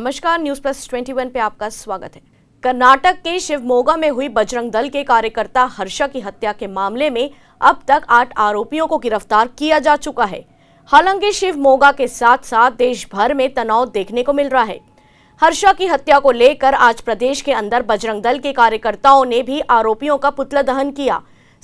नमस्कार news plus 21 पे आपका स्वागत है कर्नाटक के शिवमोगा में हुई बजरंग दल के कार्यकर्ता हर्षा की हत्या के मामले में अब तक आठ आरोपियों को गिरफ्तार किया जा चुका है हालांकि शिवमोगा के साथ साथ देश भर में तनाव देखने को मिल रहा है हर्षा की हत्या को लेकर आज प्रदेश के अंदर बजरंग दल के कार्यकर्ताओं ने भी आरोपियों का पुतला दहन किया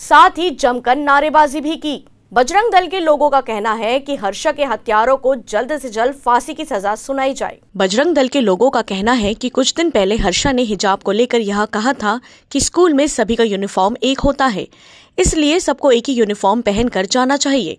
साथ ही जमकर नारेबाजी भी की बजरंग दल के लोगों का कहना है कि हर्षा के हत्यारों को जल्द से जल्द फांसी की सजा सुनाई जाए बजरंग दल के लोगों का कहना है कि कुछ दिन पहले हर्षा ने हिजाब को लेकर यह कहा था कि स्कूल में सभी का यूनिफॉर्म एक होता है इसलिए सबको एक ही यूनिफॉर्म पहनकर जाना चाहिए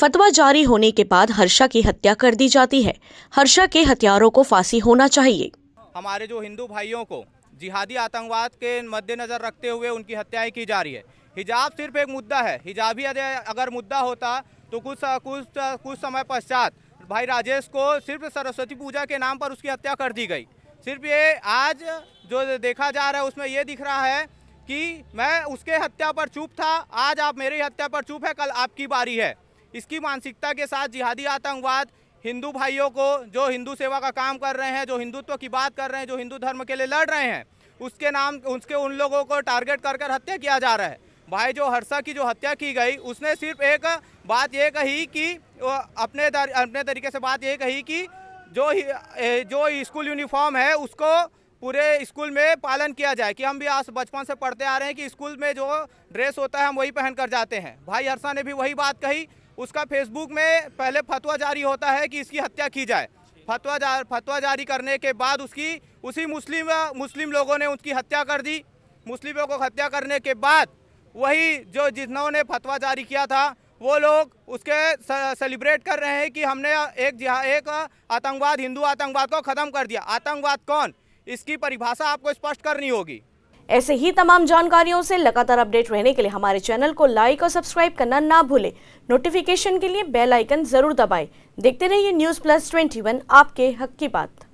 फतवा जारी होने के बाद हर्षा की हत्या कर दी जाती है हर्षा के हथियारों को फांसी होना चाहिए हमारे जो हिंदू भाइयों को जिहादी आतंकवाद के मद्देनजर रखते हुए उनकी हत्याएं की जा रही है हिजाब सिर्फ एक मुद्दा है हिजाब ही अगर मुद्दा होता तो कुछ कुछ कुछ समय पश्चात भाई राजेश को सिर्फ सरस्वती पूजा के नाम पर उसकी हत्या कर दी गई सिर्फ ये आज जो देखा जा रहा है उसमें ये दिख रहा है कि मैं उसके हत्या पर चुप था आज आप मेरी हत्या पर चुप है कल आपकी बारी है इसकी मानसिकता के साथ जिहादी आतंकवाद हिंदू भाइयों को जो हिंदू सेवा का काम कर रहे हैं जो हिंदुत्व की बात कर रहे हैं जो हिंदू धर्म के लिए लड़ रहे हैं उसके नाम उसके उन लोगों को टारगेट कर कर हत्या किया जा रहा है भाई जो हर्षा की जो हत्या की गई उसने सिर्फ एक बात ये कही कि अपने दर, अपने तरीके से बात ये कही कि जो जो स्कूल यूनिफॉर्म है उसको पूरे स्कूल में पालन किया जाए कि हम भी आज बचपन से पढ़ते आ रहे हैं कि स्कूल में जो ड्रेस होता है हम वही पहन कर जाते हैं भाई हर्षा ने भी वही बात कही उसका फेसबुक में पहले फतवा जारी होता है कि इसकी हत्या की जाए फतवा जा फतवा जारी करने के बाद उसकी उसी मुस्लिम मुस्लिम लोगों ने उसकी हत्या कर दी मुस्लिमों को हत्या करने के बाद वही जो जिन्होंने फतवा जारी किया था वो लोग उसके सेलिब्रेट कर रहे हैं कि हमने एक जिहा एक आतंकवाद हिंदू आतंकवाद को ख़त्म कर दिया आतंकवाद कौन इसकी परिभाषा आपको स्पष्ट करनी होगी ऐसे ही तमाम जानकारियों से लगातार अपडेट रहने के लिए हमारे चैनल को लाइक और सब्सक्राइब करना ना भूलें नोटिफिकेशन के लिए बेल आइकन जरूर दबाएं देखते रहिए न्यूज़ प्लस ट्वेंटी आपके हक की बात